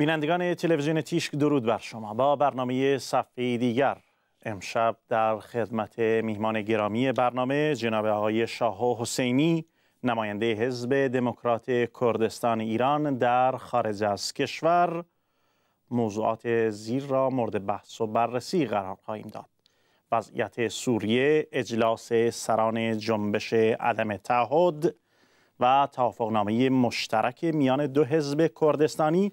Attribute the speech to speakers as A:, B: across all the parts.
A: بینندگان تلویزیون تیشک درود بر شما با برنامه صفحه دیگر امشب در خدمت میهمان گرامی برنامه جناب آقای شاه حسینی نماینده حزب دموکرات کردستان ایران در خارج از کشور موضوعات زیر را مورد بحث و بررسی قرار خواهیم داد وضعیت سوریه اجلاس سران جنبش عدم تعهد و توافقنامه مشترک میان دو حزب کردستانی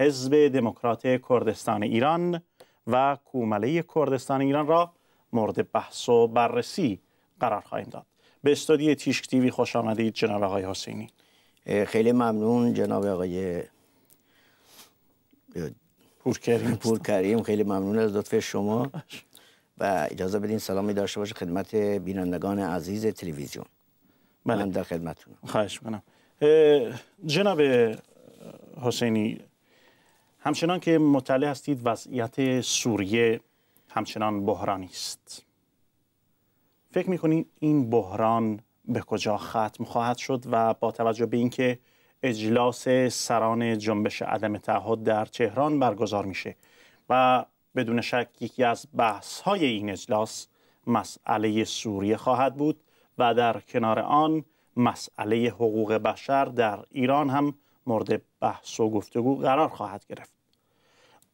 A: حزب دموکرات کردستان ایران و کومله کردستان ایران را مورد بحث و بررسی قرار خواهیم داد به استودی تیشک تیوی خوش
B: آمدید جناب آقای حسینی خیلی ممنون جناب آقای پورکریم پورکریم خیلی ممنون از لطف شما و اجازه بدین سلامی داشته باشه خدمت بینندگان عزیز تلویزیون بله. من در خدمتون خواهش منم جناب حسینی
A: همچنان که مطلع هستید وضعیت سوریه همچنان بحرانی است فکر میکنید این بحران به کجا ختم خواهد شد و با توجه به اینکه اجلاس سران جنبش عدم تعهد در تهران برگزار میشه و بدون شک یکی از بحث های این اجلاس مسئله سوریه خواهد بود و در کنار آن مسئله حقوق بشر در ایران هم مورد بحث و گفتگو قرار خواهد گرفت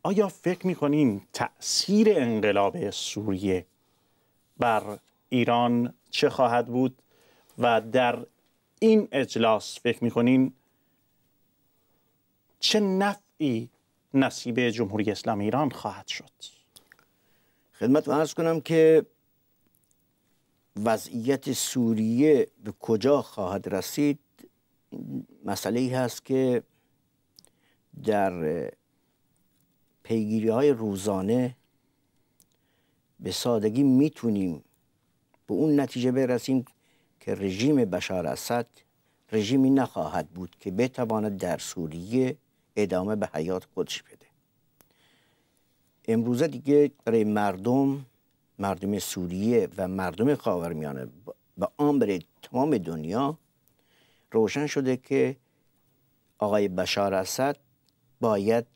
A: آیا فکر میکنیم تأثیر انقلاب سوریه بر ایران چه خواهد بود و در این اجلاس فکر میکنین چه نفعی نصیب جمهوری اسلام ایران خواهد شد خدمت عرض کنم
B: که وضعیت سوریه به کجا خواهد رسید مسئله ای هست که در پیگیری های روزانه به سادگی میتونیم به اون نتیجه برسیم که رژیم بشار اسد رژیمی نخواهد بود که بتواند در سوریه ادامه به حیات خودش بده امروزه دیگه برای مردم مردم سوریه و مردم خاورمیانه به آن برای تمام دنیا روشن شده که آقای بشار اسد باید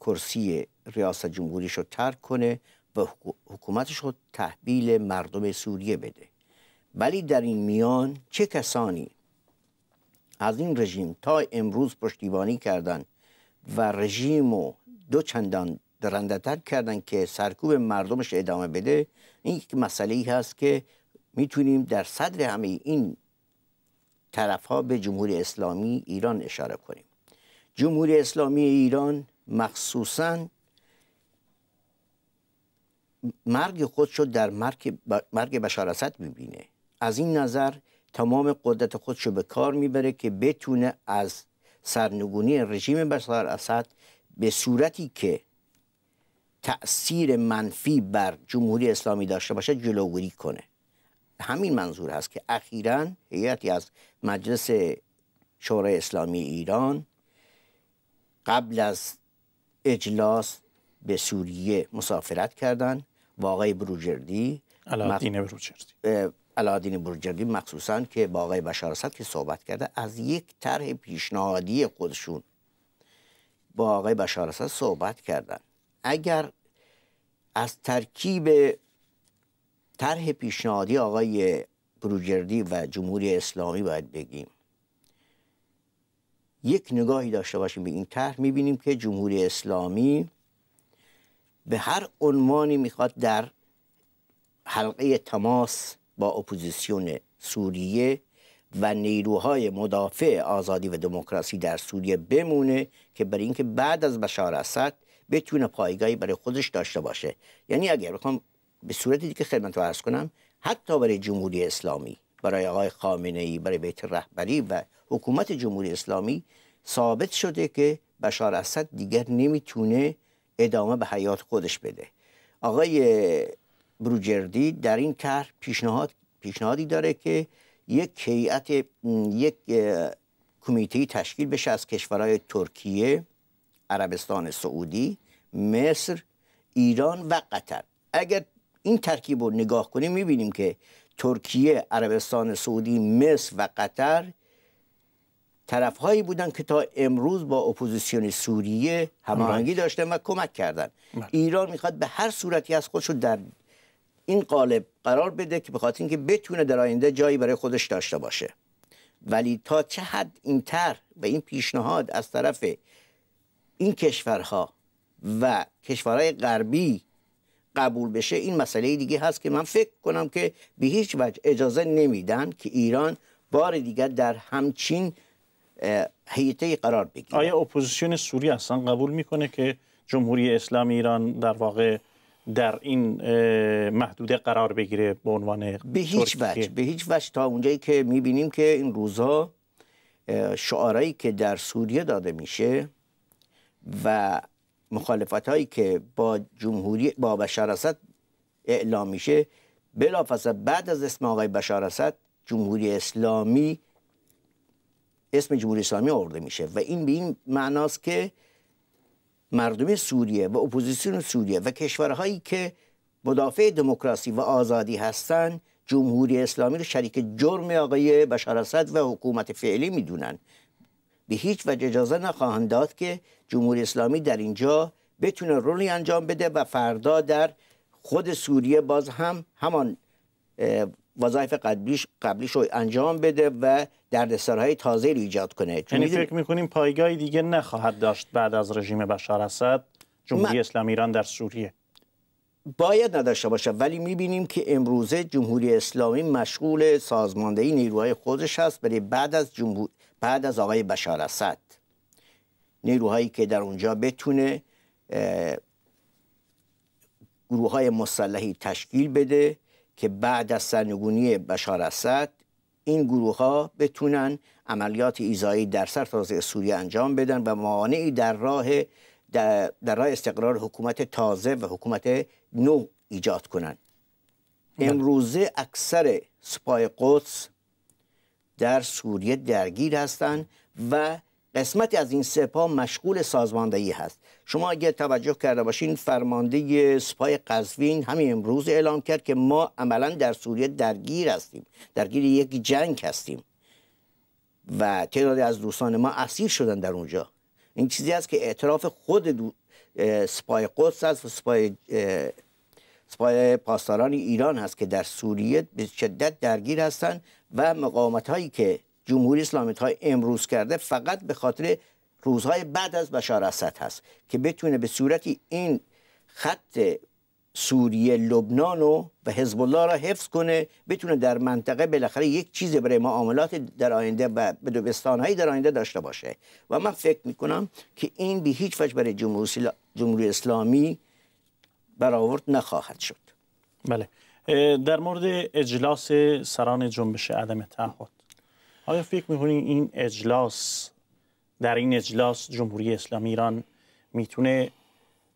B: کرسی ریاست جمهوریش رو ترک کنه و حکومتش رو تحویل مردم سوریه بده ولی در این میان چه کسانی از این رژیم تا امروز پشتیبانی کردند و رژیم رو دو چندان درندتر کردن که سرکوب مردمش ادامه بده این یک مسئله ای هست که میتونیم در صدر همه این طرف ها به جمهوری اسلامی ایران اشاره کنیم جمهوری اسلامی ایران مخصوصا مرگ خودشو شد در مرگ, مرگ بشار اسد میبینه از این نظر تمام قدرت خودش به کار میبره که بتونه از سرنگونی رژیم بشار اسد به صورتی که تأثیر منفی بر جمهوری اسلامی داشته باشه جلوگیری کنه همین منظور هست که اخیرا هیئتی از مجلس شورای اسلامی ایران قبل از اجلاس به سوریه مسافرت کردند و آقای بروجردی علادین بروجردی علادین بروجردی مخصوصا که با آقای بشار اسد که صحبت کرده از یک طرح پیشنهادی خودشون با آقای بشار اسد صحبت کردن اگر از ترکیب طرح پیشنهادی آقای بروجردی و جمهوری اسلامی باید بگیم یک نگاهی داشته باشیم به این طرح میبینیم که جمهوری اسلامی به هر عنوانی میخواد در حلقه تماس با اپوزیسیون سوریه و نیروهای مدافع آزادی و دموکراسی در سوریه بمونه که برای اینکه بعد از بشار اسد بتونه پایگاهی برای خودش داشته باشه یعنی اگر بخوام به صورتی که خدمت عرض کنم حتی برای جمهوری اسلامی برای آقای خامنه ای برای بیت رهبری و حکومت جمهوری اسلامی ثابت شده که بشار اسد دیگر نمیتونه ادامه به حیات خودش بده آقای بروجردی در این طرح پیشنهاد پیشنهادی داره که یک هیئت یک کمیته تشکیل بشه از کشورهای ترکیه عربستان سعودی مصر ایران و قطر اگر این ترکیب رو نگاه کنیم میبینیم که ترکیه عربستان سعودی مصر و قطر هایی بودن که تا امروز با اپوزیسیون سوریه هماهنگی داشتن و کمک کردن ایران میخواد به هر صورتی از خودش در این قالب قرار بده که بخاطر اینکه بتونه در آینده جایی برای خودش داشته باشه ولی تا چه حد این تر و این پیشنهاد از طرف این کشورها و کشورهای غربی قبول بشه این مسئله دیگه هست که من فکر کنم که به هیچ وجه اجازه نمیدن که ایران بار دیگر در همچین حیطه قرار بگیره آیا اپوزیسیون سوری اصلا قبول
A: میکنه که جمهوری اسلام ایران در واقع در این
B: محدوده قرار بگیره به عنوان به هیچ وجه به هیچ وجه تا اونجایی که میبینیم که این روزها شعارایی که در سوریه داده میشه و مخالفت هایی که با جمهوری با بشار اسد اعلام میشه بلافاصله بعد از اسم آقای بشار اسد جمهوری اسلامی اسم جمهوری اسلامی آورده میشه و این به این معناست که مردم سوریه و اپوزیسیون سوریه و کشورهایی که مدافع دموکراسی و آزادی هستند جمهوری اسلامی رو شریک جرم آقای بشار اسد و حکومت فعلی میدونن به هیچ وجه اجازه نخواهند داد که جمهوری اسلامی در اینجا بتونه رولی انجام بده و فردا در خود سوریه باز هم همان وظایف قبلیش قبلیش رو انجام بده و دردسرهای تازه رو ایجاد کنه یعنی فکر
A: میکنیم پایگاهی دیگه نخواهد داشت بعد از رژیم بشار اسد جمهوری من... اسلامی ایران در سوریه
B: باید نداشته باشه ولی میبینیم که امروزه جمهوری اسلامی مشغول سازماندهی نیروهای خودش هست برای بعد از جمهور بعد از آقای بشار اسد نیروهایی که در اونجا بتونه گروه های مسلحی تشکیل بده که بعد از سرنگونی بشار اسد این گروه ها بتونن عملیات ایزایی در سرتازه سوریه انجام بدن و موانعی در راه در, راه استقرار حکومت تازه و حکومت نو ایجاد کنن بله. امروزه اکثر سپاه قدس در سوریه درگیر هستند و قسمتی از این سپاه مشغول سازماندهی هست شما اگر توجه کرده باشین فرمانده سپاه قزوین همین امروز اعلام کرد که ما عملا در سوریه درگیر هستیم درگیر یک جنگ هستیم و تعدادی از دوستان ما اسیر شدن در اونجا این چیزی است که اعتراف خود سپاه قدس است و سپاه سپاه پاسداران ایران هست که در سوریه به شدت درگیر هستند و مقاومت هایی که جمهوری اسلامی تا امروز کرده فقط به خاطر روزهای بعد از بشار اسد هست که بتونه به صورتی این خط سوریه لبنان و حزب الله را حفظ کنه بتونه در منطقه بالاخره یک چیز برای معاملات در آینده و بدوبستانهایی در آینده داشته باشه و من فکر میکنم که این به هیچ وجه برای جمهوری اسلامی برآورد نخواهد شد
A: بله در مورد اجلاس سران جنبش عدم تعهد آیا فکر میکنید این اجلاس در این اجلاس جمهوری اسلامی ایران میتونه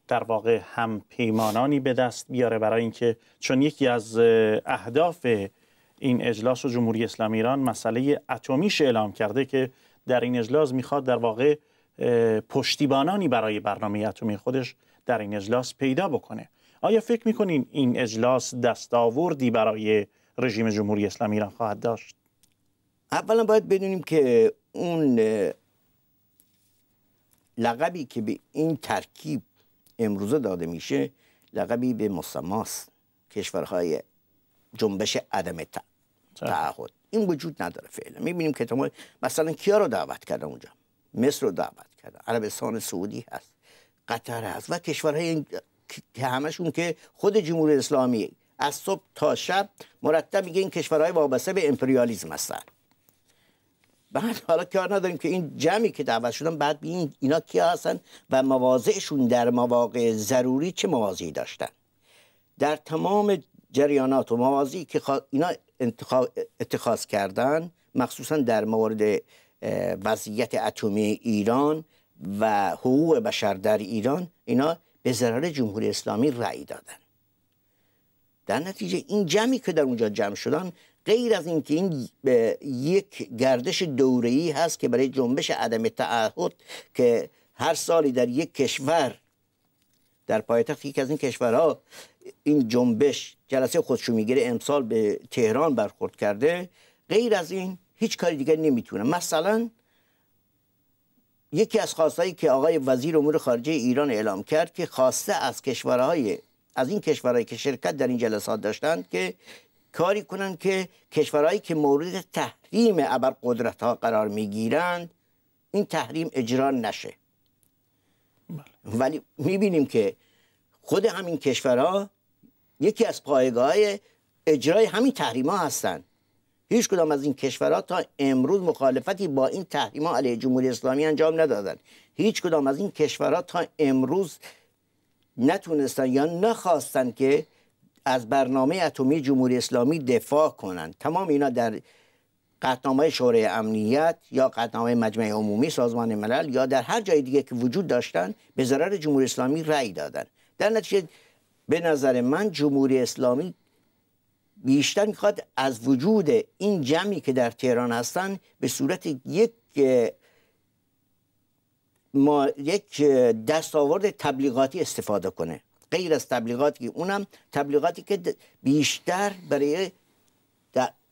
A: در واقع هم پیمانانی به دست بیاره برای اینکه چون یکی از اهداف این اجلاس و جمهوری اسلامی ایران مسئله اتمیش اعلام کرده که در این اجلاس میخواد در واقع پشتیبانانی برای برنامه اتمی خودش در این اجلاس پیدا بکنه آیا فکر میکنین این اجلاس دستاوردی برای رژیم جمهوری اسلامی ایران خواهد داشت؟ اولا باید
B: بدونیم که اون لقبی که به این ترکیب امروزه داده میشه لقبی به مسماست کشورهای جنبش عدم تعهد این وجود نداره فعلا میبینیم که تمام مثلا کیا رو دعوت کردن اونجا مصر رو دعوت کردن عربستان سعودی هست قطر هست و کشورهای که همشون که خود جمهوری اسلامی از صبح تا شب مرتب میگه این کشورهای وابسته به امپریالیزم هستن بعد حالا کار نداریم که این جمعی که دعوت شدن بعد این اینا کیا هستن و مواضعشون در مواقع ضروری چه مواضعی داشتن در تمام جریانات و مواضعی که اینا اتخاذ کردن مخصوصا در مورد وضعیت اتمی ایران و حقوق بشر در ایران اینا به ضرر جمهوری اسلامی رأی دادن در نتیجه این جمعی که در اونجا جمع شدن غیر از اینکه این یک گردش دوره‌ای هست که برای جنبش عدم تعهد که هر سالی در یک کشور در پایتخت یک از این کشورها این جنبش جلسه خودشو میگیره امسال به تهران برخورد کرده غیر از این هیچ کاری دیگر نمیتونه مثلا یکی از خواستهایی که آقای وزیر امور خارجه ایران اعلام کرد که خواسته از کشورهای از این کشورهایی که شرکت در این جلسات داشتند که کاری کنند که کشورهایی که مورد تحریم ابرقدرت ها قرار میگیرند این تحریم اجرا نشه بله. ولی میبینیم که خود همین کشورها یکی از پایگاه اجرای همین تحریما ها هستند هیچ کدام از این کشورها تا امروز مخالفتی با این تحریم علیه جمهوری اسلامی انجام ندادند هیچ کدام از این کشورها تا امروز نتونستن یا نخواستن که از برنامه اتمی جمهوری اسلامی دفاع کنند تمام اینا در قطنامه شورای امنیت یا قطنامه مجمع عمومی سازمان ملل یا در هر جای دیگه که وجود داشتن به ضرر جمهوری اسلامی رأی دادن در نتیجه به نظر من جمهوری اسلامی بیشتر میخواد از وجود این جمعی که در تهران هستن به صورت یک ما یک دستاورد تبلیغاتی استفاده کنه غیر از تبلیغاتی که اونم تبلیغاتی که بیشتر برای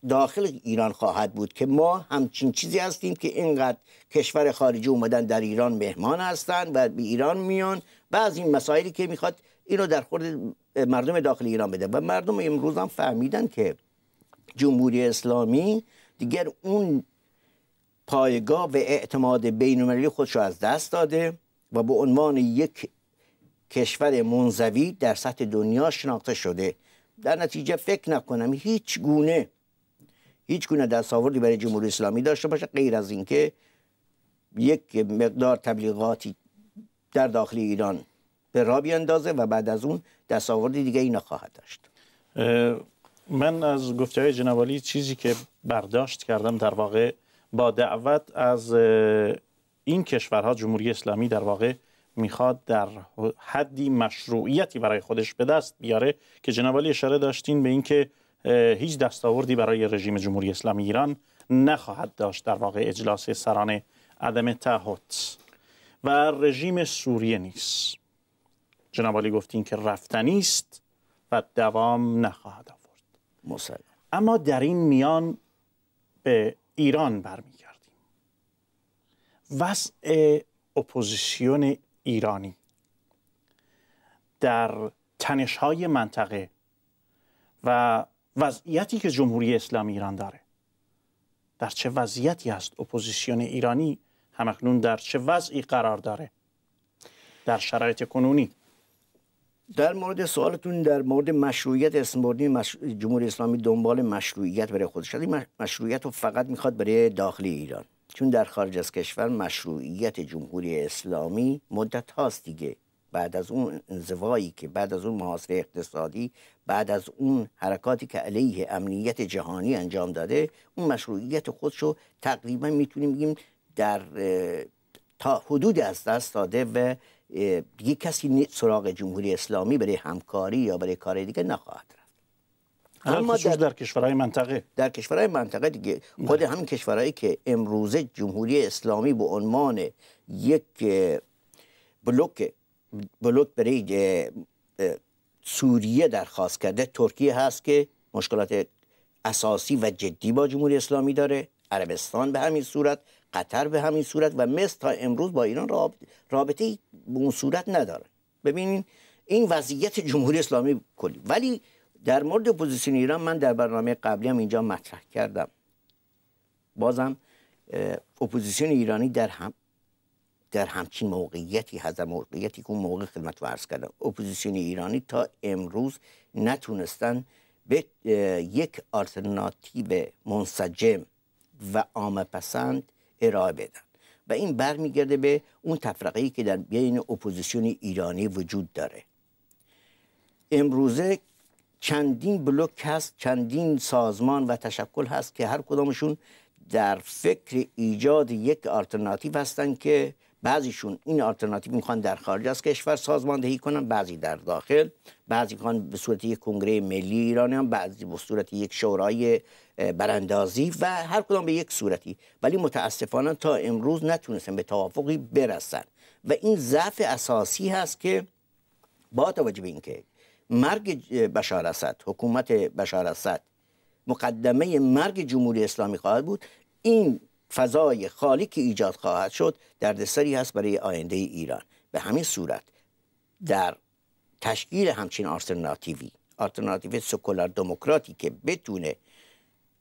B: داخل ایران خواهد بود که ما همچین چیزی هستیم که اینقدر کشور خارجی اومدن در ایران مهمان هستند و به ایران میان و از این مسائلی که میخواد اینو در خورد مردم داخل ایران بده و مردم امروز هم فهمیدن که جمهوری اسلامی دیگر اون پایگاه و اعتماد بین المللی خودشو از دست داده و به عنوان یک کشور منزوی در سطح دنیا شناخته شده در نتیجه فکر نکنم هیچ گونه هیچ گونه دستاوردی برای جمهوری اسلامی داشته باشه غیر از اینکه یک مقدار تبلیغاتی در داخل ایران به را بیاندازه و بعد از اون دستاوردی دیگه ای نخواهد داشت
A: من از گفتهای جنوالی چیزی که برداشت کردم در واقع با دعوت از این کشورها جمهوری اسلامی در واقع میخواد در حدی مشروعیتی برای خودش به دست بیاره که جناب علی اشاره داشتین به اینکه هیچ دستاوردی برای رژیم جمهوری اسلامی ایران نخواهد داشت در واقع اجلاس سران عدم تعهد و رژیم سوریه نیست جناب علی گفتین که رفتنی است و دوام نخواهد آورد اما در این میان به ایران برمیگردیم وضع اپوزیسیون ایرانی در تنش های منطقه و وضعیتی که جمهوری اسلامی ایران داره در چه وضعیتی است؟ اپوزیسیون ایرانی همکنون در چه وضعی قرار داره در
B: شرایط کنونی در مورد سوالتون در مورد مشروعیت اسمبردی مش... جمهوری اسلامی دنبال مشروعیت برای خودش این مشروعیت رو فقط میخواد برای داخلی ایران چون در خارج از کشور مشروعیت جمهوری اسلامی مدت هاست دیگه بعد از اون انزوایی که بعد از اون محاصره اقتصادی بعد از اون حرکاتی که علیه امنیت جهانی انجام داده اون مشروعیت خودشو تقریبا میتونیم بگیم در تا حدود از دست داده و دیگه کسی سراغ جمهوری اسلامی برای همکاری یا برای کار دیگه نخواهد اما در, کشورهای منطقه در کشورهای منطقه دیگه خود همین کشورهایی که امروزه جمهوری اسلامی به عنوان یک بلوک بلوک برای سوریه درخواست کرده ترکیه هست که مشکلات اساسی و جدی با جمهوری اسلامی داره عربستان به همین صورت قطر به همین صورت و مصر تا امروز با ایران رابطه به اون صورت نداره ببینین این وضعیت جمهوری اسلامی کلی ولی در مورد اپوزیسیون ایران من در برنامه قبلی هم اینجا مطرح کردم بازم اپوزیسیون ایرانی در هم در همچین موقعیتی هست در موقعیتی که اون موقع خدمت و کردم اپوزیسیون ایرانی تا امروز نتونستن به یک آلترناتیو منسجم و عامه پسند ارائه بدن و این برمیگرده به اون تفرقه که در بین اپوزیسیون ایرانی وجود داره امروزه چندین بلوک هست چندین سازمان و تشکل هست که هر کدامشون در فکر ایجاد یک آلترناتیو هستن که بعضیشون این آلترناتیو میخوان در خارج از کشور سازماندهی کنن بعضی در داخل بعضی میخوان به صورت یک کنگره ملی هم بعضی به صورت یک شورای براندازی و هر کدام به یک صورتی ولی متاسفانه تا امروز نتونستن به توافقی برسن و این ضعف اساسی هست که با توجه به اینکه مرگ بشار اسد حکومت بشار اسد مقدمه مرگ جمهوری اسلامی خواهد بود این فضای خالی که ایجاد خواهد شد دردسری هست برای آینده ای ایران به همین صورت در تشکیل همچین آرترناتیوی آلترناتیو سکولار دموکراتی که بتونه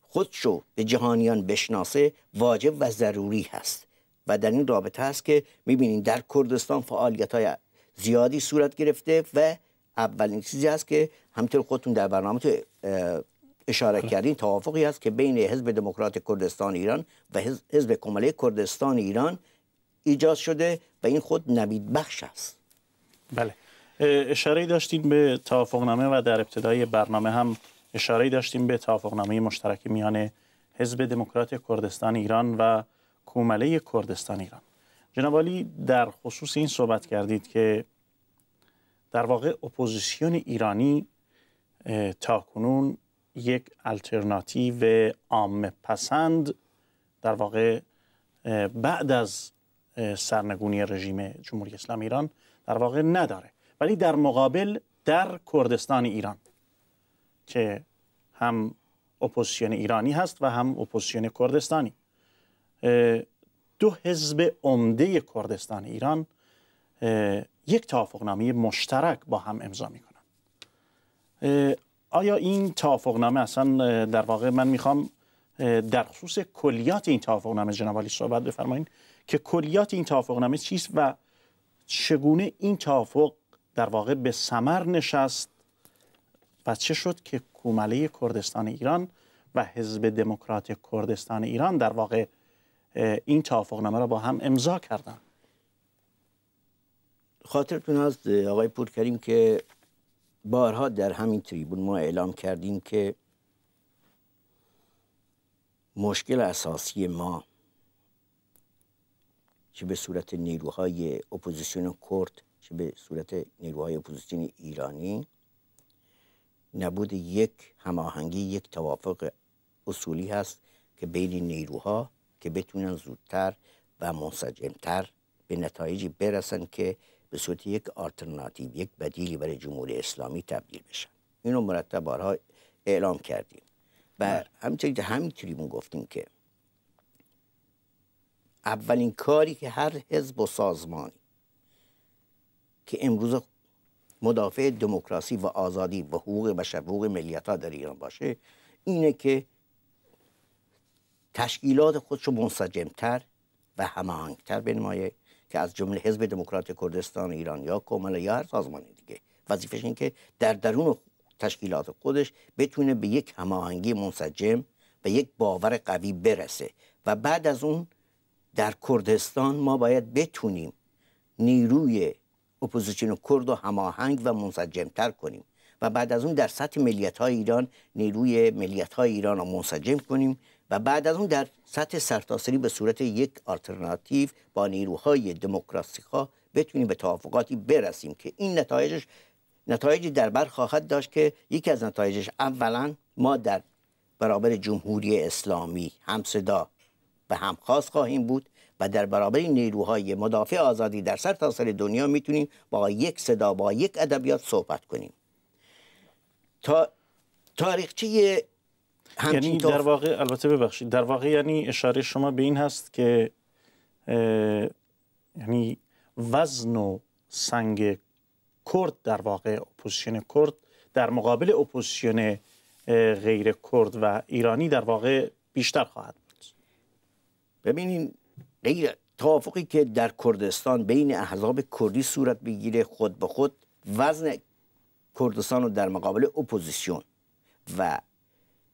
B: خودشو به جهانیان بشناسه واجب و ضروری هست و در این رابطه هست که میبینین در کردستان فعالیت های زیادی صورت گرفته و اولین چیزی است که همطور خودتون در برنامه تو اشاره آره. کردین توافقی است که بین حزب دموکرات کردستان ایران و حزب کمله کردستان ایران ایجاد شده و این خود نبید بخش است
A: بله اشاره داشتیم به توافقنامه و در ابتدای برنامه هم اشاره داشتیم به توافقنامه مشترک میان حزب دموکرات کردستان ایران و کومله کردستان ایران جناب در خصوص این صحبت کردید که در واقع اپوزیسیون ایرانی تاکنون یک الترناتیو عام پسند در واقع بعد از سرنگونی رژیم جمهوری اسلامی ایران در واقع نداره ولی در مقابل در کردستان ایران که هم اپوزیسیون ایرانی هست و هم اپوزیسیون کردستانی دو حزب عمده کردستان ایران یک توافقنامه مشترک با هم امضا میکنن آیا این توافقنامه اصلا در واقع من میخوام در خصوص کلیات این توافقنامه جناب صحبت بفرمایید که کلیات این توافقنامه چیست و چگونه این توافق در واقع به ثمر نشست و چه شد که کومله کردستان ایران و حزب دموکرات کردستان ایران در واقع
B: این توافقنامه را با هم امضا کردند خاطرتون هست آقای پورکریم کریم که بارها در همین تریبون ما اعلام کردیم که مشکل اساسی ما چه به صورت نیروهای اپوزیسیون کرد چه به صورت نیروهای اپوزیسیون ایرانی نبود یک هماهنگی یک توافق اصولی هست که بین نیروها که بتونن زودتر و منسجمتر به نتایجی برسن که به صورت یک آلترناتیو یک بدیلی برای جمهوری اسلامی تبدیل بشن اینو مرتب بارها اعلام کردیم و بله. همینطوری تریبون گفتیم که اولین کاری که هر حزب و سازمانی که امروز مدافع دموکراسی و آزادی و حقوق بشر حقوق ملیت ها در ایران باشه اینه که تشکیلات خودش رو منسجمتر و هماهنگتر بنمایه که از جمله حزب دموکرات کردستان ایران یا کومل یا هر سازمان دیگه وظیفش این که در درون تشکیلات خودش بتونه به یک هماهنگی منسجم و یک باور قوی برسه و بعد از اون در کردستان ما باید بتونیم نیروی اپوزیسیون کرد و هماهنگ و تر کنیم و بعد از اون در سطح ملیت های ایران نیروی ملیت های ایران رو منسجم کنیم و بعد از اون در سطح سرتاسری به صورت یک آلترناتیو با نیروهای دموکراسی بتونیم به توافقاتی برسیم که این نتایجش نتایجی در بر خواهد داشت که یکی از نتایجش اولا ما در برابر جمهوری اسلامی همصدا و خاص خواهیم بود و در برابر نیروهای مدافع آزادی در سرتاسر دنیا میتونیم با یک صدا با یک ادبیات صحبت کنیم تا تاریخچه یعنی در واقع
A: البته ببخشید در واقع یعنی اشاره شما به این هست که یعنی وزن و سنگ کرد در واقع اپوزیسیون کرد در مقابل اپوزیسیون
B: غیر کرد و ایرانی در واقع بیشتر خواهد بود ببینین غیر توافقی که در کردستان بین احزاب کردی صورت بگیره خود به خود وزن کردستان رو در مقابل اپوزیسیون و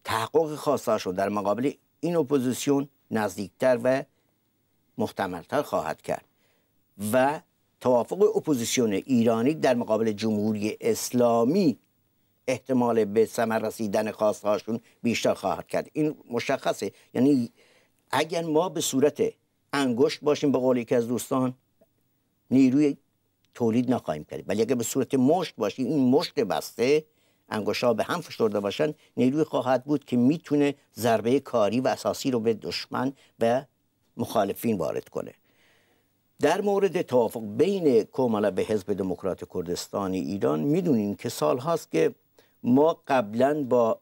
B: تحقق خواستش رو در مقابل این اپوزیسیون نزدیکتر و محتملتر خواهد کرد و توافق اپوزیسیون ایرانی در مقابل جمهوری اسلامی احتمال به ثمر رسیدن خواستهاشون بیشتر خواهد کرد این مشخصه یعنی اگر ما به صورت انگشت باشیم به قول یکی از دوستان نیروی تولید نخواهیم کرد ولی اگر به صورت مشت باشیم این مشت بسته انگوشا به هم فشرده باشند نیروی خواهد بود که میتونه ضربه کاری و اساسی رو به دشمن و مخالفین وارد کنه در مورد توافق بین کومالا به حزب دموکرات کردستان ایران میدونیم که سال هاست که ما قبلا با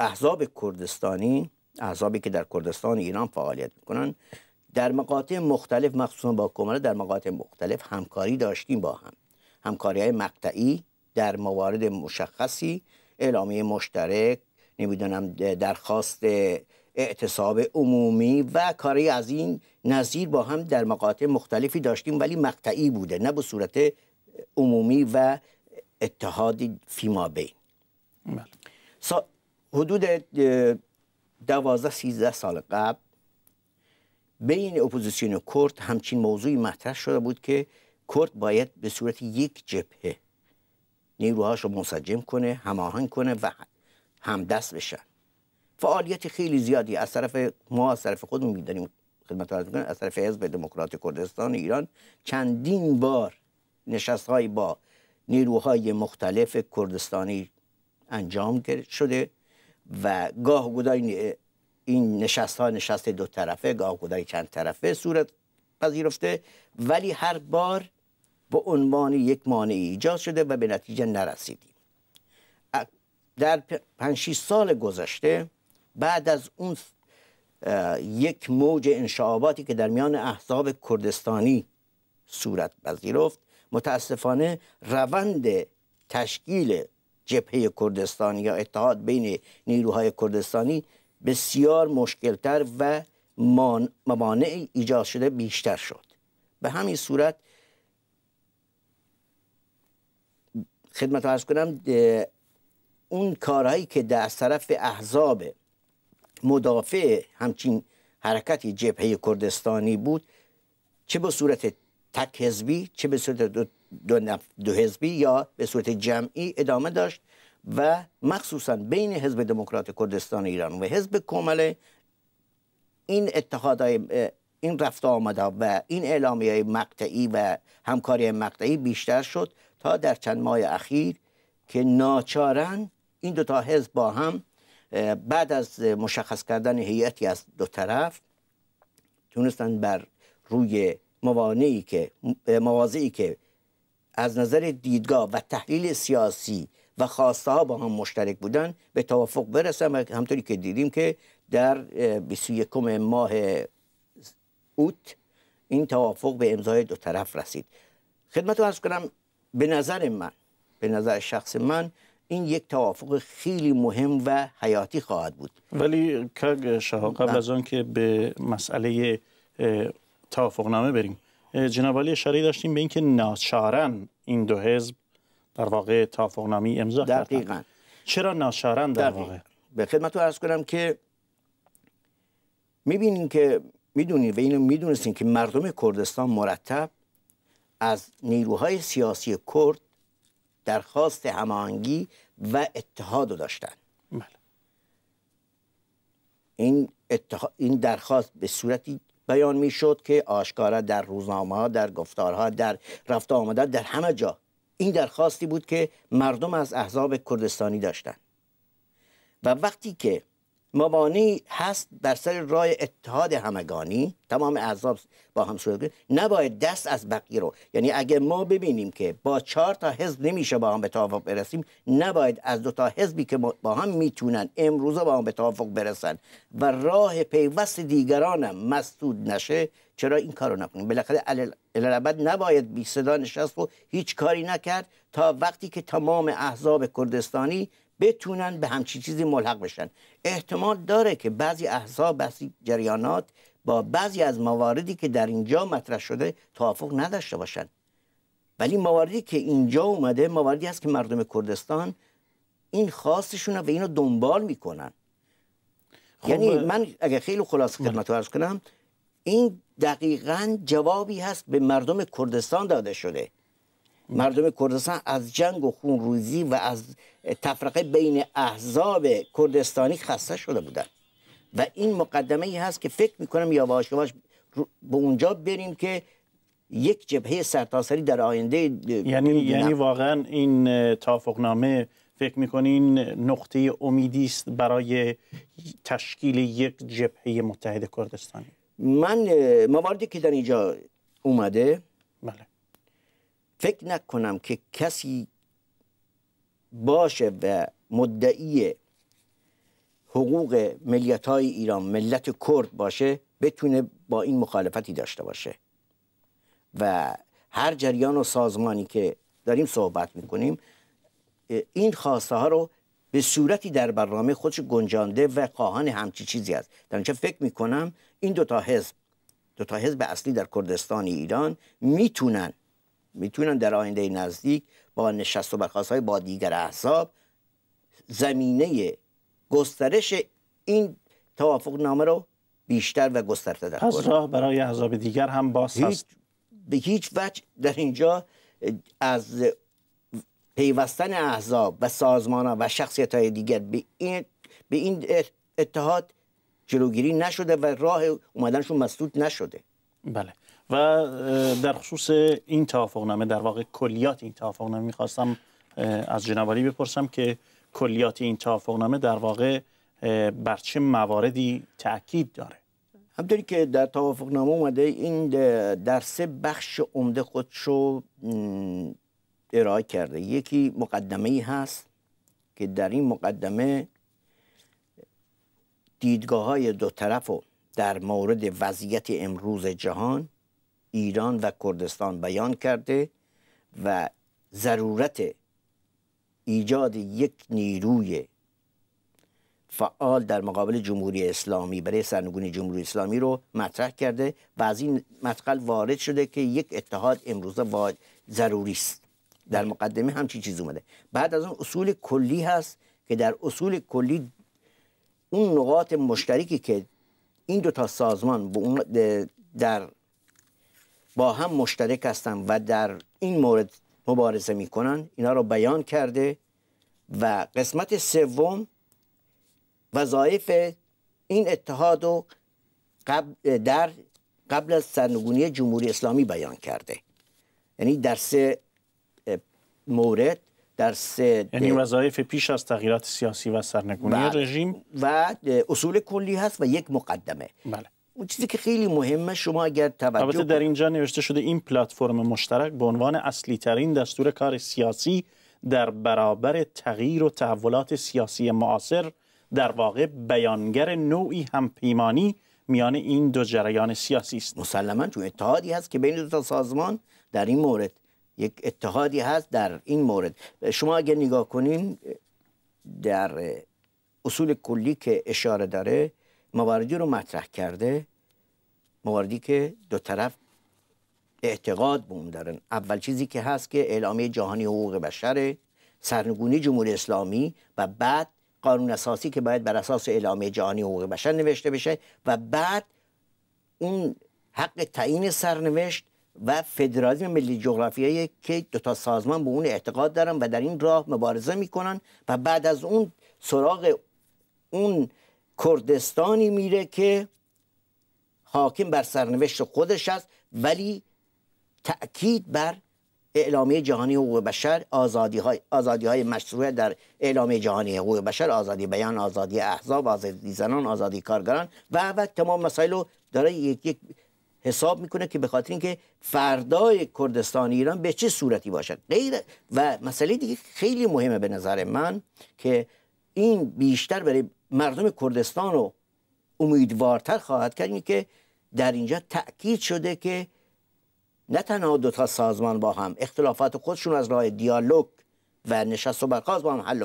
B: احزاب کردستانی احزابی که در کردستان ایران فعالیت میکنن در مقاطع مختلف مخصوصا با کومالا در مقاطع مختلف همکاری داشتیم با هم همکاری های مقطعی در موارد مشخصی اعلامی مشترک نمیدونم درخواست اعتصاب عمومی و کاری از این نظیر با هم در مقاطع مختلفی داشتیم ولی مقطعی بوده نه به صورت عمومی و اتحادی فیما بین بله. حدود دوازده سیزده سال قبل بین اپوزیسیون کرد همچین موضوعی مطرح شده بود که کرد باید به صورت یک جبهه نیروهاش رو منسجم کنه هماهنگ کنه و همدست بشن فعالیت خیلی زیادی از طرف ما از طرف خودمون میدانیم خدمت از طرف حزب دموکرات کردستان ایران چندین بار نشست های با نیروهای مختلف کردستانی انجام شده و گاه گدای این نشست ها نشست دو طرفه گاه گدای چند طرفه صورت پذیرفته ولی هر بار به عنوان یک مانع ایجاد شده و به نتیجه نرسیدیم در 5 سال گذشته بعد از اون یک موج انشعاباتی که در میان احزاب کردستانی صورت پذیرفت متاسفانه روند تشکیل جبهه کردستانی یا اتحاد بین نیروهای کردستانی بسیار مشکلتر و ممانع ایجاد شده بیشتر شد به همین صورت خدمت ارز کنم اون کارهایی که در طرف احزاب مدافع همچین حرکت جبهه کردستانی بود چه به صورت تک حزبی چه به صورت دو, حزبی یا به صورت جمعی ادامه داشت و مخصوصا بین حزب دموکرات کردستان ایران و حزب کومله این اتحادهای این رفت آمده و این اعلامی مقطعی و همکاری مقطعی بیشتر شد تا در چند ماه اخیر که ناچارن این دو تا حزب با هم بعد از مشخص کردن هیئتی از دو طرف تونستن بر روی موانعی که مواضعی که از نظر دیدگاه و تحلیل سیاسی و خواسته ها با هم مشترک بودن به توافق برسن و همطوری که دیدیم که در 21 ماه اوت این توافق به امضای دو طرف رسید خدمت رو کنم به نظر من به نظر شخص من این یک توافق خیلی مهم و حیاتی خواهد بود ولی که
A: شاه قبل بله. از آن که به مسئله توافقنامه بریم جناب علی اشاره داشتیم به اینکه ناچارن این دو حزب در واقع نامی
B: امضا کردن دقیقاً چرا ناچارن در واقع به خدمت عرض کنم که میبینین که میدونین و اینو میدونستین که مردم کردستان مرتب از نیروهای سیاسی کرد درخواست هماهنگی و اتحاد رو داشتن بله. این, این درخواست به صورتی بیان می شد که آشکارا در روزنامه ها در گفتارها در رفت آمده در همه جا این درخواستی بود که مردم از احزاب کردستانی داشتن و وقتی که مبانی هست بر سر راه اتحاد همگانی تمام اعضاب با هم کنید نباید دست از بقیه رو یعنی اگه ما ببینیم که با چهار تا حزب نمیشه با هم به توافق برسیم نباید از دو تا حزبی که با هم میتونن امروز با هم به توافق برسن و راه پیوست دیگرانم مسدود نشه چرا این کارو نکنیم بالاخره الالعبد نباید بی صدا نشست و هیچ کاری نکرد تا وقتی که تمام احزاب کردستانی بتونن به همچی چیزی ملحق بشن احتمال داره که بعضی احزاب بعضی جریانات با بعضی از مواردی که در اینجا مطرح شده توافق نداشته باشن ولی مواردی که اینجا اومده مواردی است که مردم کردستان این خواستشون و اینو دنبال میکنن خب، یعنی من اگه خیلی خلاصه بله. خدمت عرض کنم این دقیقا جوابی هست به مردم کردستان داده شده مردم کردستان از جنگ و روزی و از تفرقه بین احزاب کردستانی خسته شده بودن و این مقدمه ای هست که فکر میکنم یواش یواش به اونجا بریم که یک جبهه سرتاسری در آینده یعنی یعنی
A: واقعا این توافقنامه فکر میکنین نقطه امیدی است برای تشکیل یک جبهه متحد کردستانی
B: من مواردی که در اینجا اومده بله فکر نکنم که کسی باشه و مدعی حقوق ملیت های ایران ملت کرد باشه بتونه با این مخالفتی داشته باشه و هر جریان و سازمانی که داریم صحبت میکنیم این خواسته ها رو به صورتی در برنامه خودش گنجانده و خواهان همچی چیزی است در اینجا فکر میکنم این دوتا حزب دوتا حزب اصلی در کردستان ایران میتونن میتونن در آینده نزدیک با نشست و برخواست های با دیگر احزاب زمینه گسترش این توافق نامه رو بیشتر و گسترتر راه برای احزاب دیگر هم باز هست به هیچ وجه در اینجا از پیوستن احزاب و سازمان ها و شخصیت های دیگر به این, به این اتحاد جلوگیری نشده و راه اومدنشون مسدود نشده
A: بله و در خصوص این توافقنامه در واقع کلیات این توافقنامه میخواستم از جناب بپرسم که کلیات این توافقنامه در واقع بر چه مواردی تاکید داره
B: همطوری که در توافقنامه اومده این در سه بخش عمده خودشو ارائه کرده یکی مقدمه ای هست که در این مقدمه دیدگاه های دو طرف و در مورد وضعیت امروز جهان ایران و کردستان بیان کرده و ضرورت ایجاد یک نیروی فعال در مقابل جمهوری اسلامی برای سرنگونی جمهوری اسلامی رو مطرح کرده و از این مدخل وارد شده که یک اتحاد امروزه ضروری است در مقدمه همچین چیز اومده بعد از اون اصول کلی هست که در اصول کلی اون نقاط مشترکی که این دو تا سازمان به در با هم مشترک هستند و در این مورد مبارزه میکنن اینا رو بیان کرده و قسمت سوم وظایف این اتحاد رو قبل در قبل از سرنگونی جمهوری اسلامی بیان کرده یعنی در سه مورد در سه یعنی
A: وظایف پیش از تغییرات سیاسی و سرنگونی بله.
B: رژیم و اصول کلی هست و یک مقدمه بله. اون چیزی که خیلی مهمه شما اگر توجه البته در
A: اینجا نوشته شده این پلتفرم مشترک به عنوان اصلی ترین دستور کار سیاسی در برابر تغییر و تحولات سیاسی معاصر در واقع بیانگر نوعی
B: همپیمانی میان این دو جریان سیاسی است مسلما چون اتحادی هست که بین دو تا سازمان در این مورد یک اتحادی هست در این مورد شما اگر نگاه کنین در اصول کلی که اشاره داره مواردی رو مطرح کرده مواردی که دو طرف اعتقاد به اون دارن اول چیزی که هست که اعلامیه جهانی حقوق بشر سرنگونی جمهوری اسلامی و بعد قانون اساسی که باید بر اساس اعلامیه جهانی حقوق بشر نوشته بشه و بعد اون حق تعیین سرنوشت و فدرالیسم ملی جغرافیایی که دو تا سازمان به اون اعتقاد دارن و در این راه مبارزه میکنن و بعد از اون سراغ اون کردستانی میره که حاکم بر سرنوشت خودش است ولی تأکید بر اعلامیه جهانی حقوق بشر آزادی های, آزادی مشروع در اعلامیه جهانی حقوق بشر آزادی بیان آزادی احزاب آزادی زنان آزادی کارگران و بعد تمام مسائل رو داره یک حساب میکنه که به خاطر اینکه فردای کردستان ایران به چه صورتی باشد غیر و مسئله دیگه خیلی مهمه به نظر من که این بیشتر برای مردم کردستان رو امیدوارتر خواهد کرد که در اینجا تأکید شده که نه تنها دو تا سازمان با هم اختلافات خودشون از راه دیالوگ و نشست و برخاز با هم حل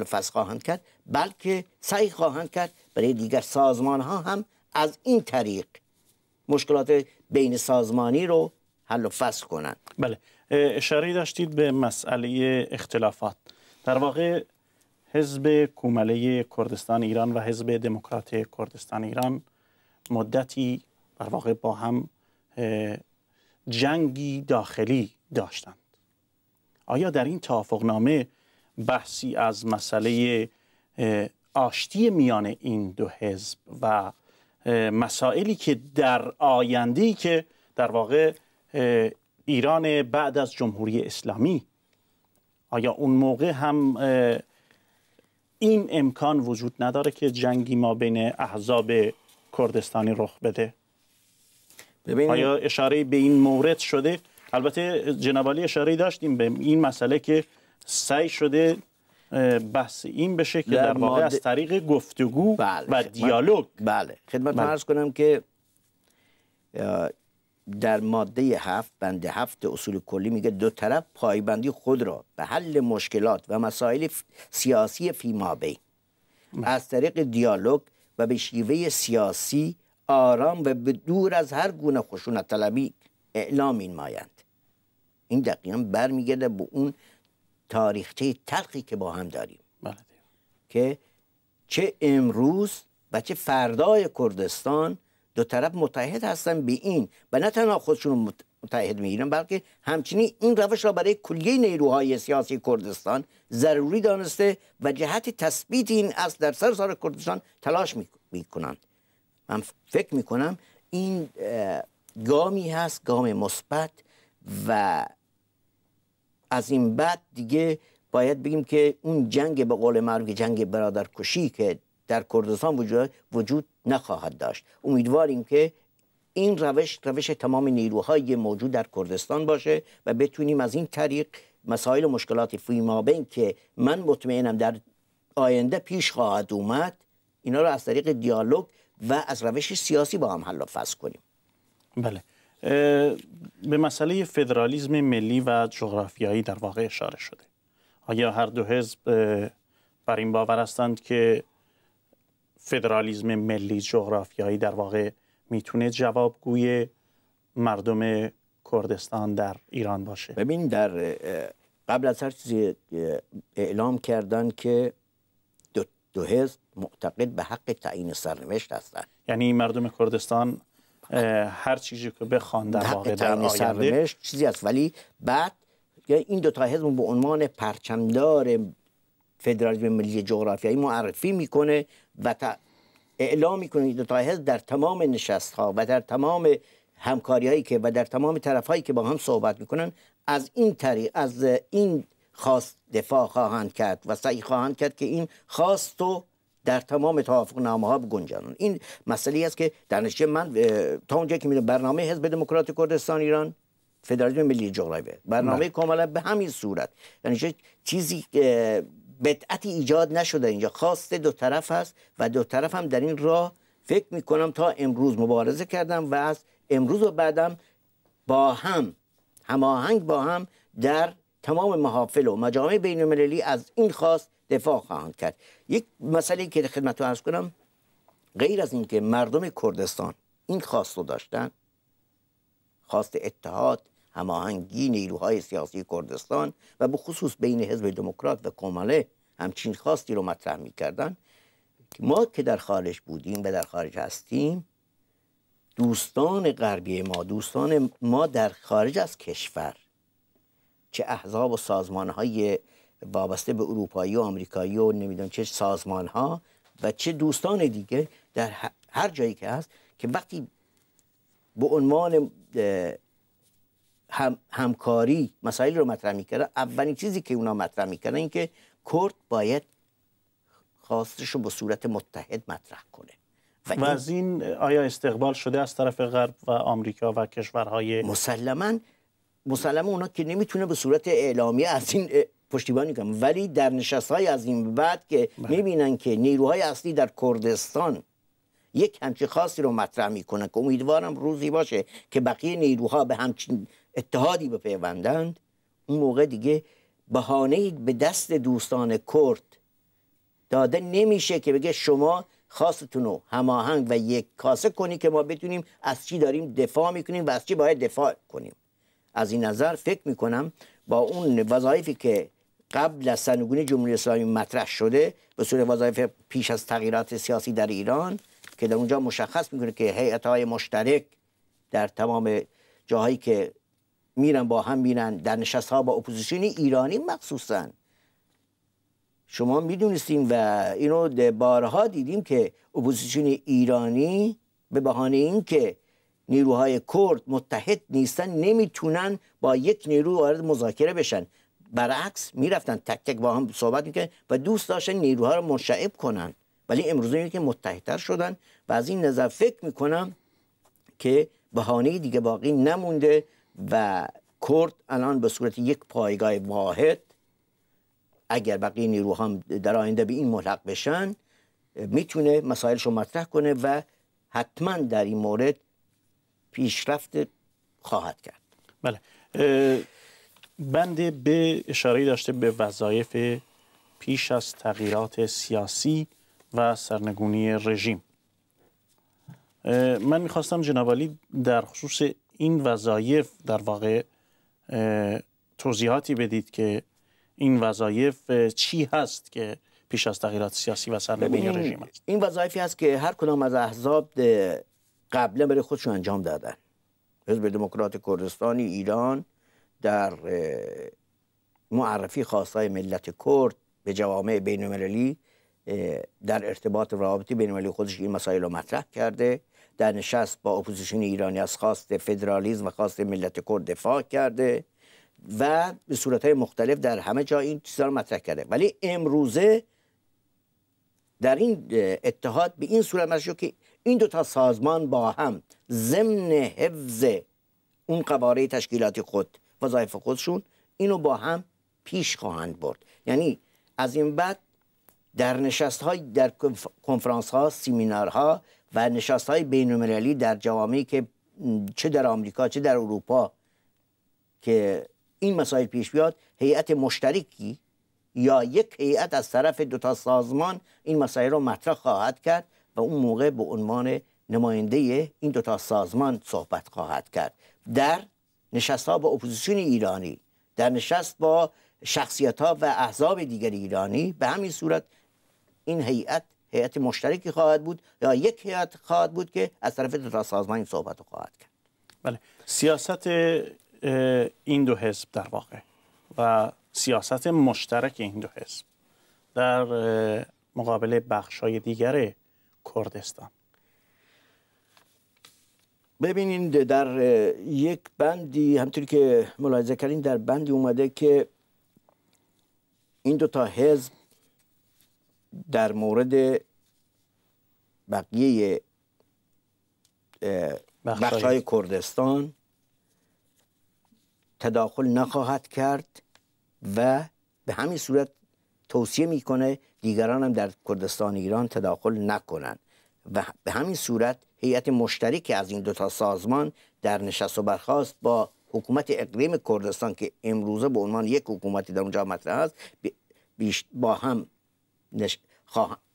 B: و, فصل خواهند کرد بلکه سعی خواهند کرد برای دیگر سازمان ها هم از این طریق مشکلات بین سازمانی رو حل و فصل کنند
A: بله اشاره داشتید به مسئله اختلافات در واقع حزب کومله کردستان ایران و حزب دموکرات کردستان ایران مدتی بر واقع با هم جنگی داخلی داشتند آیا در این توافقنامه بحثی از مسئله آشتی میان این دو حزب و مسائلی که در آینده که در واقع ایران بعد از جمهوری اسلامی آیا اون موقع هم این امکان وجود نداره که جنگی ما بین احزاب کردستانی رخ بده ببینید. آیا اشاره به این مورد شده البته جنبالی اشاره داشتیم به این مسئله که سعی شده
B: بحث این بشه که در, واقع از طریق گفتگو بله، و دیالوگ بله خدمت بله. کنم که در ماده هفت بند هفت اصول کلی میگه دو طرف پایبندی خود را به حل مشکلات و مسائل سیاسی بین از طریق دیالوگ و به شیوه سیاسی آرام و به دور از هر گونه خشونت طلبی اعلام این مایند این دقیقا برمیگرده به اون تاریخچه تلخی که با هم داریم بله که چه امروز و چه فردای کردستان دو طرف متحد هستن به این و نه تنها خودشون متحد میگیرن بلکه همچنین این روش را برای کلیه نیروهای سیاسی کردستان ضروری دانسته و جهت تثبیت این اصل در سراسر کردستان تلاش میکنند من فکر میکنم این گامی هست گام مثبت و از این بعد دیگه باید بگیم که اون جنگ به قول معروف جنگ برادرکشی که در کردستان وجود, وجود نخواهد داشت امیدواریم که این روش روش تمام نیروهای موجود در کردستان باشه و بتونیم از این طریق مسائل و مشکلات بین که من مطمئنم در آینده پیش خواهد اومد اینا رو از طریق دیالوگ و از روش سیاسی با هم حل و فصل کنیم بله به
A: مسئله فدرالیزم ملی و جغرافیایی در واقع اشاره شده آیا هر دو حزب بر این باور هستند که فدرالیزم ملی جغرافیایی در واقع میتونه جوابگوی مردم
B: کردستان در ایران باشه ببین در قبل از هر چیزی اعلام کردن که دو, دو حزب معتقد به حق تعیین سرنوشت هستند
A: یعنی مردم کردستان هر چیزی که بخوان در واقع در سرنوشت
B: چیزی است ولی بعد این دو تا حزب به عنوان پرچمدار فدرالیسم ملی جغرافیایی معرفی میکنه و اعلام میکنه این تا حزب در تمام نشست ها و در تمام همکاری هایی که و در تمام طرف هایی که با هم صحبت میکنن از این طریق از این خواست دفاع خواهند کرد و سعی خواهند کرد که این خواست رو در تمام توافق نامه ها بگنجانن این مسئله است که در نشه من تا اونجا که میدونم برنامه حزب دموکرات کردستان ایران فدرالیسم ملی جغرافیه برنامه بله. کاملا به همین صورت یعنی چیزی بدعتی ایجاد نشده اینجا خواست دو طرف هست و دو طرف هم در این راه فکر می کنم تا امروز مبارزه کردم و از امروز و بعدم با هم هماهنگ با هم در تمام محافل و مجامع بین المللی از این خواست دفاع خواهند کرد یک مسئله که خدمت رو عرض کنم غیر از اینکه مردم کردستان این خواست رو داشتن خواست اتحاد هماهنگی نیروهای سیاسی کردستان و به خصوص بین حزب دموکرات و کماله همچین خواستی رو مطرح میکردن ما که در خارج بودیم و در خارج هستیم دوستان غربی ما دوستان ما در خارج از کشور چه احزاب و سازمان های وابسته به اروپایی و آمریکایی و نمیدون چه سازمان ها و چه دوستان دیگه در هر جایی که هست که وقتی به عنوان هم، همکاری مسائل رو مطرح میکردن اولین چیزی که اونا مطرح میکردن این که کرد باید خواستش رو به صورت متحد مطرح کنه و, از این آیا استقبال شده از طرف غرب و آمریکا و کشورهای مسلما مسلما اونا که نمیتونه به صورت اعلامی از این پشتیبانی کنن ولی در نشست های از این بعد که بله. میبینن که نیروهای اصلی در کردستان یک همچین خاصی رو مطرح میکنه که امیدوارم روزی باشه که بقیه نیروها به همچین اتحادی بپیوندند اون موقع دیگه بهانه به دست دوستان کرد داده نمیشه که بگه شما خاصتون رو هماهنگ و یک کاسه کنی که ما بتونیم از چی داریم دفاع میکنیم و از چی باید دفاع کنیم از این نظر فکر میکنم با اون وظایفی که قبل از سنگونی جمهوری اسلامی مطرح شده به صورت وظایف پیش از تغییرات سیاسی در ایران که در اونجا مشخص میکنه که هیئت های مشترک در تمام جاهایی که میرن با هم میرن در نشست ها با اپوزیسیون ایرانی مخصوصا شما میدونستیم و اینو بارها دیدیم که اپوزیسیون ایرانی به بهانه اینکه نیروهای کرد متحد نیستن نمیتونن با یک نیرو وارد مذاکره بشن برعکس میرفتن تک تک با هم صحبت میکنن و دوست داشتن نیروها رو منشعب کنن ولی امروز که متحدتر شدن و از این نظر فکر میکنم که بهانه دیگه باقی نمونده و کرد الان به صورت یک پایگاه واحد اگر بقیه نیروها هم در آینده به این ملحق بشن میتونه مسائلش رو مطرح کنه و حتما در این مورد پیشرفت خواهد کرد
A: بله بند به اشاره داشته به وظایف پیش از تغییرات سیاسی و سرنگونی رژیم من میخواستم جنابالی در خصوص این وظایف در واقع توضیحاتی بدید که این وظایف چی هست که پیش از تغییرات سیاسی و سرنگونی رژیم
B: این وظایفی هست که هر کدام از احزاب قبلا برای خودشون انجام دادن حزب دموکرات کردستانی ایران در معرفی خواستای ملت کرد به جوامع بین در ارتباط روابط بین المللی خودش این مسائل رو مطرح کرده در نشست با اپوزیسیون ایرانی از خواست فدرالیزم و خواست ملت کرد دفاع کرده و به صورت های مختلف در همه جا این چیزا رو مطرح کرده ولی امروزه در این اتحاد به این صورت مطرح که این دو تا سازمان با هم ضمن حفظ اون قواره تشکیلات خود وظایف خودشون اینو با هم پیش خواهند برد یعنی از این بعد در نشست های در کنفرانس ها سیمینار ها و نشست های بین در جوامعی که چه در آمریکا چه در اروپا که این مسائل پیش بیاد هیئت مشترکی یا یک هیئت از طرف دو تا سازمان این مسائل رو مطرح خواهد کرد و اون موقع به عنوان نماینده این دو تا سازمان صحبت خواهد کرد در نشست ها با اپوزیسیون ایرانی در نشست با شخصیت ها و احزاب دیگر ایرانی به همین صورت این هیئت هیئت مشترکی خواهد بود یا یک هیئت خواهد بود که از طرف دو سازمان این صحبت رو خواهد کرد بله سیاست
A: این دو حزب در واقع و سیاست مشترک این دو حزب در مقابل بخشای دیگر کردستان
B: ببینید در یک بندی همطوری که ملاحظه کردین در بندی اومده که این دو تا حزب در مورد بقیه های کردستان تداخل نخواهد کرد و به همین صورت توصیه میکنه دیگران هم در کردستان ایران تداخل نکنند و به همین صورت هیئت مشترک از این تا سازمان در نشست و برخواست با حکومت اقلیم کردستان که امروزه به عنوان یک حکومتی در اونجا مطرح است با هم نش...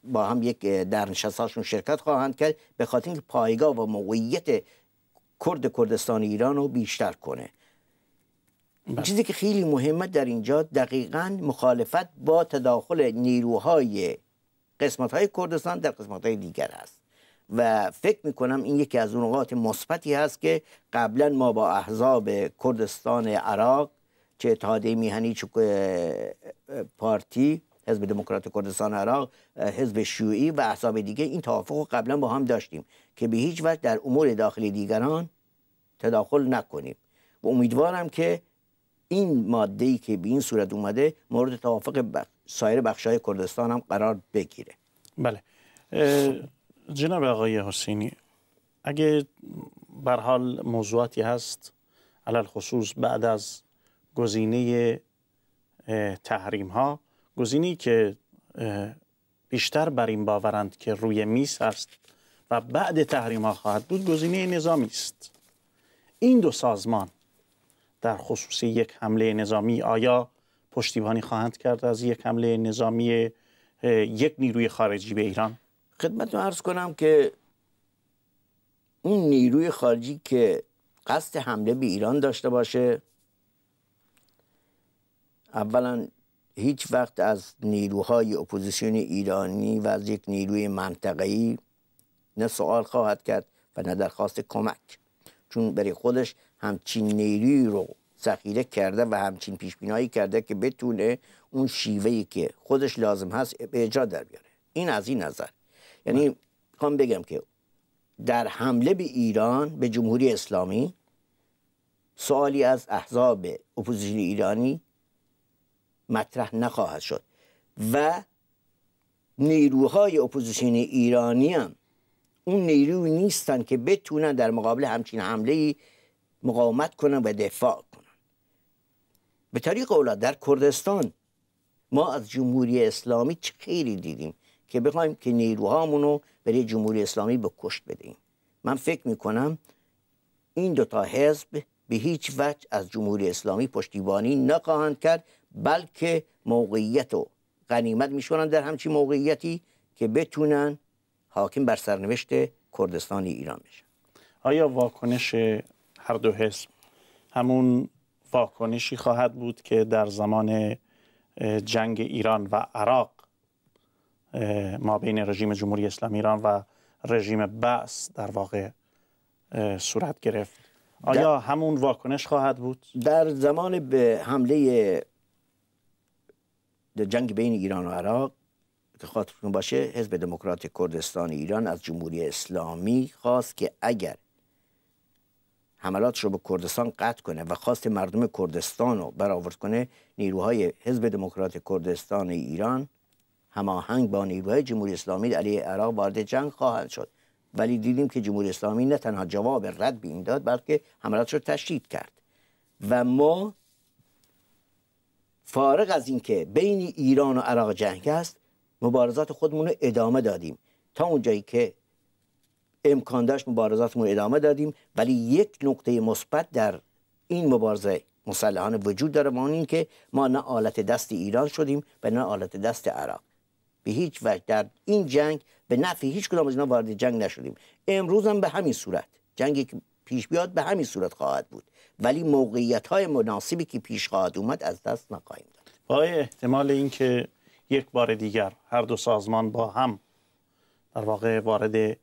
B: با هم یک در نشستاشون شرکت خواهند کرد به خاطر اینکه پایگاه و موقعیت کرد کردستان ایران رو بیشتر کنه بله. چیزی که خیلی مهمه در اینجا دقیقا مخالفت با تداخل نیروهای قسمت های کردستان در قسمت های دیگر است و فکر میکنم این یکی از اون نقاط مثبتی هست که قبلا ما با احزاب کردستان عراق چه اتحادیه میهنی چه پارتی حزب دموکرات کردستان عراق حزب شیوعی و احزاب دیگه این توافق قبلا با هم داشتیم که به هیچ وجه در امور داخلی دیگران تداخل نکنیم و امیدوارم که این ماده ای که به این صورت اومده مورد توافق سایر های کردستان هم قرار بگیره
A: بله جناب آقای حسینی اگه بر حال موضوعاتی هست علل خصوص بعد از گزینه تحریم ها گزینی که بیشتر بر این باورند که روی میز است و بعد تحریم ها خواهد بود گزینه نظامی است این دو سازمان در خصوص یک حمله نظامی آیا پشتیبانی خواهند کرد از یک حمله
B: نظامی یک نیروی خارجی به ایران خدمتتون عرض کنم که اون نیروی خارجی که قصد حمله به ایران داشته باشه اولا هیچ وقت از نیروهای اپوزیسیون ایرانی و از یک نیروی منطقه‌ای نه سوال خواهد کرد و نه درخواست کمک چون برای خودش همچین نیروی رو ذخیره کرده و همچین پیش بینایی کرده که بتونه اون شیوهی که خودش لازم هست به اجرا در بیاره این از این نظر یعنی میخوام بگم که در حمله به ایران به جمهوری اسلامی سوالی از احزاب اپوزیسیون ایرانی مطرح نخواهد شد و نیروهای اپوزیسیون ایرانی هم اون نیرو نیستن که بتونن در مقابل همچین حمله ای مقاومت کنن و دفاع کنن به طریق اولا در کردستان ما از جمهوری اسلامی چه خیری دیدیم که بخوایم که نیروهامون رو برای جمهوری اسلامی به کشت بدیم من فکر میکنم این دوتا حزب به هیچ وجه از جمهوری اسلامی پشتیبانی نخواهند کرد بلکه موقعیت و غنیمت میشونن در همچین موقعیتی که بتونن حاکم بر سرنوشت کردستان ایران بشن آیا
A: واکنش هر دو حزب همون واکنشی خواهد بود که در زمان جنگ ایران و عراق ما بین رژیم جمهوری اسلامی ایران و رژیم بعث در واقع صورت گرفت آیا همون واکنش خواهد بود؟
B: در زمان به حمله جنگ بین ایران و عراق که خاطرتون باشه حزب دموکرات کردستان ایران از جمهوری اسلامی خواست که اگر حملاتش رو به کردستان قطع کنه و خواست مردم کردستان رو برآورد کنه نیروهای حزب دموکرات کردستان ایران هماهنگ با نیروهای جمهوری اسلامی علیه عراق وارد جنگ خواهند شد ولی دیدیم که جمهوری اسلامی نه تنها جواب رد به این داد بلکه حملاتش رو تشدید کرد و ما فارغ از اینکه بین ایران و عراق جنگ است مبارزات خودمون رو ادامه دادیم تا اونجایی که امکان داشت مبارزاتمون ادامه دادیم ولی یک نقطه مثبت در این مبارزه مسلحانه وجود داره ما این که ما نه آلت دست ایران شدیم و نه آلت دست عراق به هیچ وجه در این جنگ به نفع هیچ کدام از اینا وارد جنگ نشدیم امروز هم به همین صورت جنگی که پیش بیاد به همین صورت خواهد بود ولی موقعیت های مناسبی که پیش خواهد اومد از دست نخواهیم داد
A: با احتمال اینکه یک بار دیگر هر دو سازمان با هم در واقع وارد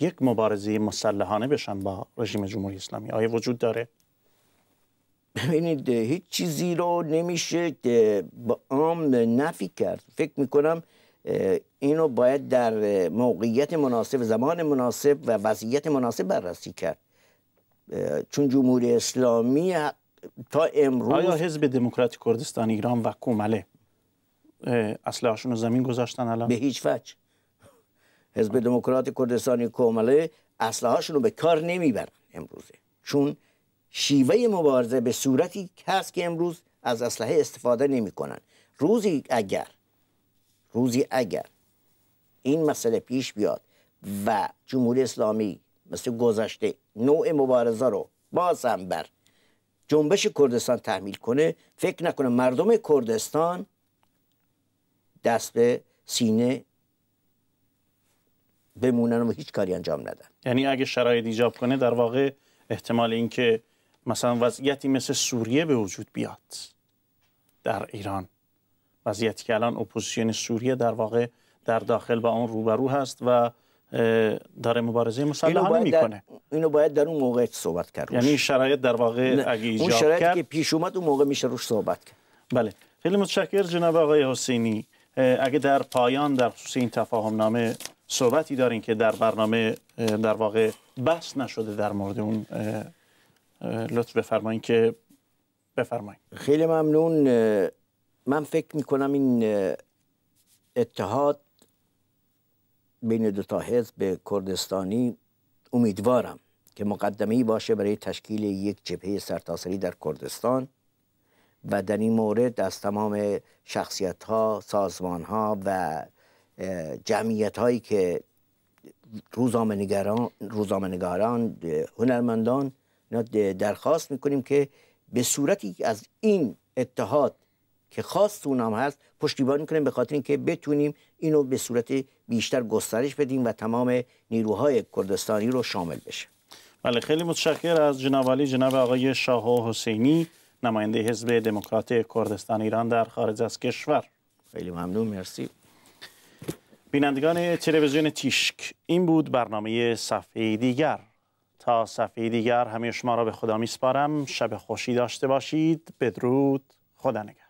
A: یک مبارزه مسلحانه بشن با رژیم جمهوری اسلامی آیا وجود داره
B: ببینید هیچ چیزی رو نمیشه با عام نفی کرد فکر میکنم اینو باید در موقعیت مناسب زمان مناسب و وضعیت مناسب بررسی کرد چون جمهوری اسلامی تا امروز آیا
A: حزب دموکراتیک کردستان ایران و کومله اسلحه‌شون
B: رو زمین گذاشتن الان به هیچ وجه حزب دموکرات کردستان کومله اسلحه‌شون رو به کار نمیبرن امروزه چون شیوه مبارزه به صورتی هست که امروز از اسلحه استفاده نمیکنن روزی اگر روزی اگر این مسئله پیش بیاد و جمهوری اسلامی مثل گذشته نوع مبارزه رو باز هم بر جنبش کردستان تحمیل کنه فکر نکنه مردم کردستان دست به سینه بمونن و هیچ کاری انجام ندن
A: یعنی اگه شرایط ایجاب کنه در واقع احتمال اینکه مثلا وضعیتی مثل سوریه به وجود بیاد در ایران وضعیتی که الان اپوزیسیون سوریه در واقع در داخل با اون روبرو هست و داره مبارزه مسلحانه میکنه
B: اینو باید در اون موقع صحبت کرد یعنی شرایط
A: در واقع اگه ایجاب اون شرایط که پیش اومد اون موقع میشه روش صحبت کرد بله خیلی متشکر جناب آقای حسینی اگه در پایان در خصوص این تفاهم نامه صحبتی دارین که در برنامه در واقع بحث نشده در مورد اون لطف بفرمایید که بفرمایید
B: خیلی ممنون من فکر میکنم این اتحاد بین دو تا حزب کردستانی امیدوارم که مقدمه باشه برای تشکیل یک جبهه سرتاسری در کردستان و در این مورد از تمام شخصیت ها، سازمان ها و جمعیت هایی که روزامنگاران،, روزامنگاران هنرمندان درخواست میکنیم که به صورتی از این اتحاد که خاص هست پشتیبانی کنیم به خاطر اینکه بتونیم اینو به صورت بیشتر گسترش بدیم و تمام نیروهای کردستانی رو شامل بشه بله خیلی متشکر از جناب علی جناب آقای شاه حسینی
A: نماینده حزب دموکرات کردستان ایران در خارج از کشور خیلی ممنون مرسی بینندگان تلویزیون تیشک این بود برنامه صفحه دیگر تا صفحه دیگر همه شما را به خدا میسپارم شب خوشی داشته باشید بدرود خدا نگه